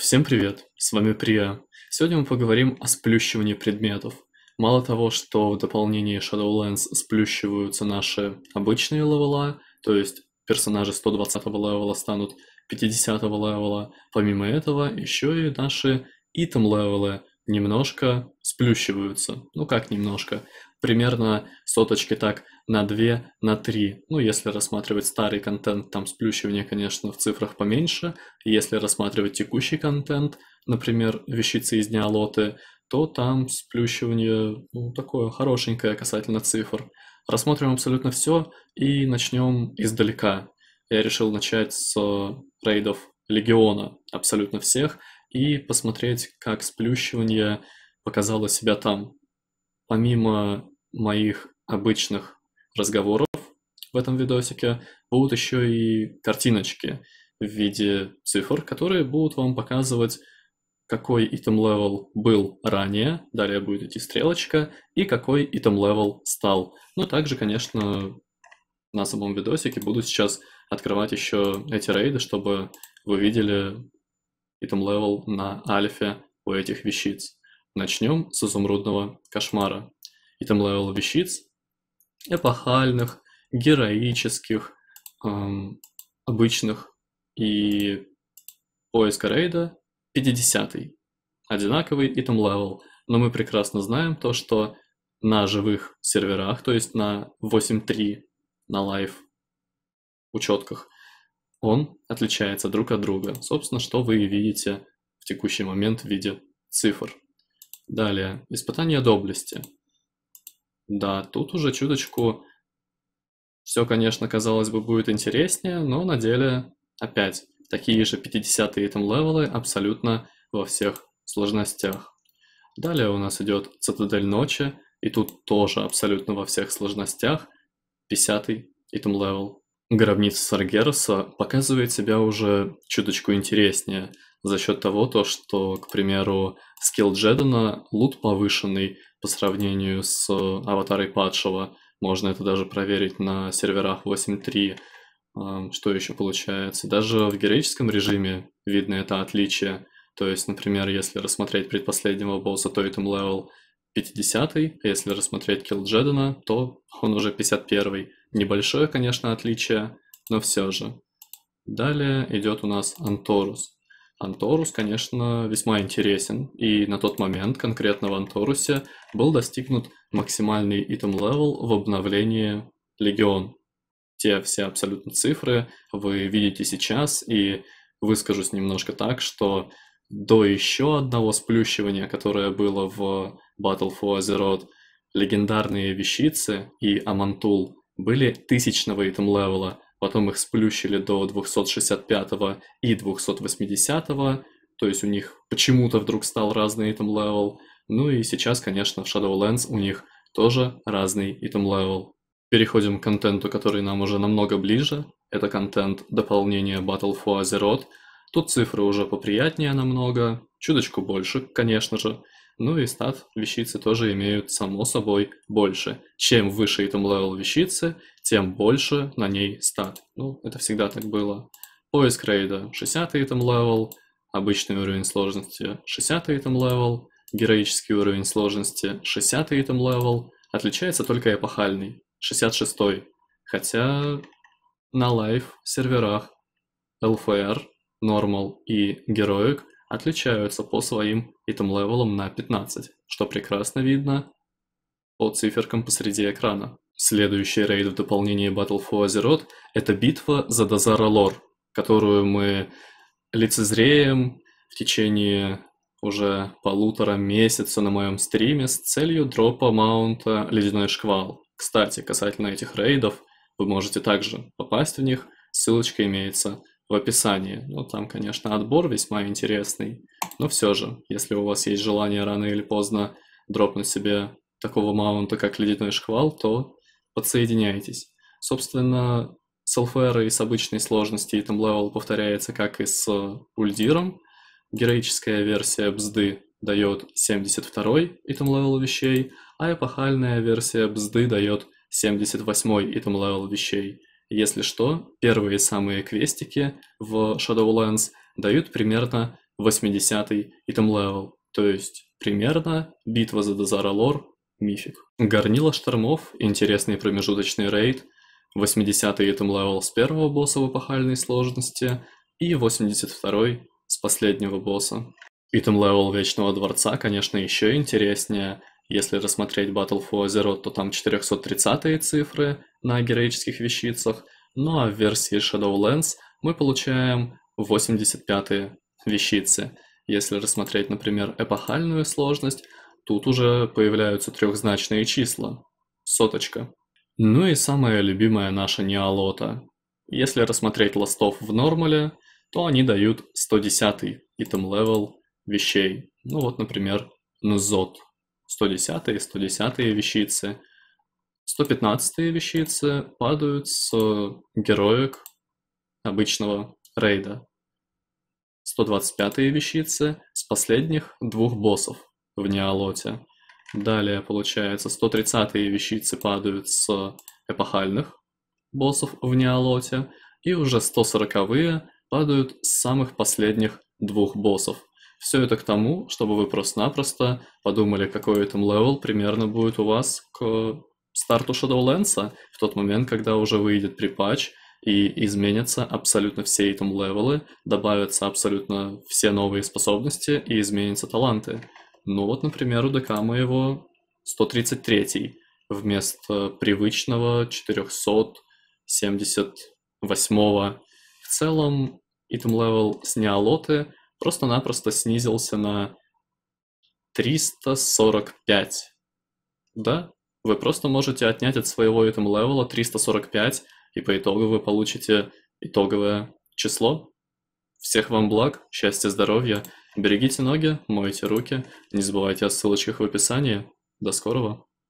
Всем привет, с вами Прия. Сегодня мы поговорим о сплющивании предметов. Мало того, что в дополнении Shadowlands сплющиваются наши обычные левела, то есть персонажи 120 левела станут 50 левела, помимо этого еще и наши итем левелы немножко сплющиваются. Ну как немножко? примерно соточки так на 2, на 3. Ну, если рассматривать старый контент, там сплющивание, конечно, в цифрах поменьше. Если рассматривать текущий контент, например, вещицы из неолоты, то там сплющивание ну, такое хорошенькое касательно цифр. Рассмотрим абсолютно все и начнем издалека. Я решил начать с рейдов легиона абсолютно всех и посмотреть, как сплющивание показало себя там. Помимо моих обычных разговоров в этом видосике будут еще и картиночки в виде цифр, которые будут вам показывать, какой item level был ранее, далее будет идти стрелочка, и какой item level стал. Ну, также, конечно, на самом видосике буду сейчас открывать еще эти рейды, чтобы вы видели item level на альфе у этих вещиц. Начнем с изумрудного кошмара и там левел вещиц эпохальных, героических, эм, обычных и поиска рейда 50 -й. одинаковый item level. Но мы прекрасно знаем то, что на живых серверах, то есть на 8.3, на лайв учетках, он отличается друг от друга. Собственно, что вы видите в текущий момент в виде цифр. Далее, испытание доблести. Да, тут уже чуточку все, конечно, казалось бы, будет интереснее, но на деле опять такие же 50-е там левелы абсолютно во всех сложностях. Далее у нас идет Цитадель Ночи, и тут тоже абсолютно во всех сложностях 50-й итем левел. Гробница Саргероса показывает себя уже чуточку интереснее – за счет того, то, что, к примеру, скилл Джедана лут повышенный по сравнению с э, аватарой падшего. Можно это даже проверить на серверах 8.3. Что еще получается? Даже в героическом режиме видно это отличие. То есть, например, если рассмотреть предпоследнего босса, то этом левел 50 а если рассмотреть килл Джедана, то он уже 51 -й. Небольшое, конечно, отличие, но все же. Далее идет у нас Анторус. Анторус, конечно, весьма интересен, и на тот момент конкретно в Анторусе был достигнут максимальный итем-левел в обновлении Легион. Те все абсолютно цифры вы видите сейчас, и выскажусь немножко так, что до еще одного сплющивания, которое было в Battle for Azeroth, легендарные вещицы и Амантул были тысячного итем левела, потом их сплющили до 265 и 280, то есть у них почему-то вдруг стал разный item level, ну и сейчас, конечно, в Shadowlands у них тоже разный item level. Переходим к контенту, который нам уже намного ближе. Это контент дополнения Battle for Azeroth. Тут цифры уже поприятнее намного, чуточку больше, конечно же. Ну и стат вещицы тоже имеют, само собой, больше. Чем выше item level вещицы, тем больше на ней стат. Ну, это всегда так было. Поиск рейда 60 item level, обычный уровень сложности 60 item level, героический уровень сложности 60 item level, отличается только эпохальный, 66 -й. Хотя на лайв серверах LFR, Normal и Героик – отличаются по своим item-левелам на 15, что прекрасно видно по циферкам посреди экрана. Следующий рейд в дополнении Battle for Azeroth — это битва за Дазара Лор, которую мы лицезреем в течение уже полутора месяца на моем стриме с целью дропа маунта «Ледяной шквал». Кстати, касательно этих рейдов, вы можете также попасть в них, ссылочка имеется в описании. Ну, там, конечно, отбор весьма интересный, но все же, если у вас есть желание рано или поздно дропнуть себе такого маунта, как ледяной шквал, то подсоединяйтесь. Собственно, с LFR и с обычной сложности item level повторяется, как и с ульдиром. Героическая версия бзды дает 72-й item вещей, а эпохальная версия бзды дает 78-й item вещей. Если что, первые самые квестики в Shadowlands дают примерно 80 итем item то есть примерно битва за Дозара Лор, мифик. Горнила штормов, интересный промежуточный рейд, 80 итем item с первого босса в эпохальной сложности и 82 с последнего босса. итем левел Вечного Дворца, конечно, еще интереснее, если рассмотреть Battle for Zero, то там 430 цифры на героических вещицах, ну а в версии Shadowlands мы получаем 85 вещицы. Если рассмотреть, например, эпохальную сложность, тут уже появляются трехзначные числа. Соточка. Ну и самая любимая наша неолота. Если рассмотреть ластов в нормале, то они дают 110 итем левел вещей. Ну вот, например, Нзот. 110, и 110 вещицы. 115 вещицы падают с героек обычного рейда. 125 вещицы с последних двух боссов в Неолоте. Далее, получается, 130 вещицы падают с эпохальных боссов в Неолоте. И уже 140 падают с самых последних двух боссов все это к тому, чтобы вы просто-напросто подумали, какой item левел примерно будет у вас к старту Shadowlands в тот момент, когда уже выйдет припач, и изменятся абсолютно все item левелы, добавятся абсолютно все новые способности и изменятся таланты. Ну вот, например, у ДК моего 133 вместо привычного 478 -го. В целом, item левел с неолоты просто-напросто снизился на 345. Да, вы просто можете отнять от своего item левела 345, и по итогу вы получите итоговое число. Всех вам благ, счастья, здоровья. Берегите ноги, мойте руки. Не забывайте о ссылочках в описании. До скорого.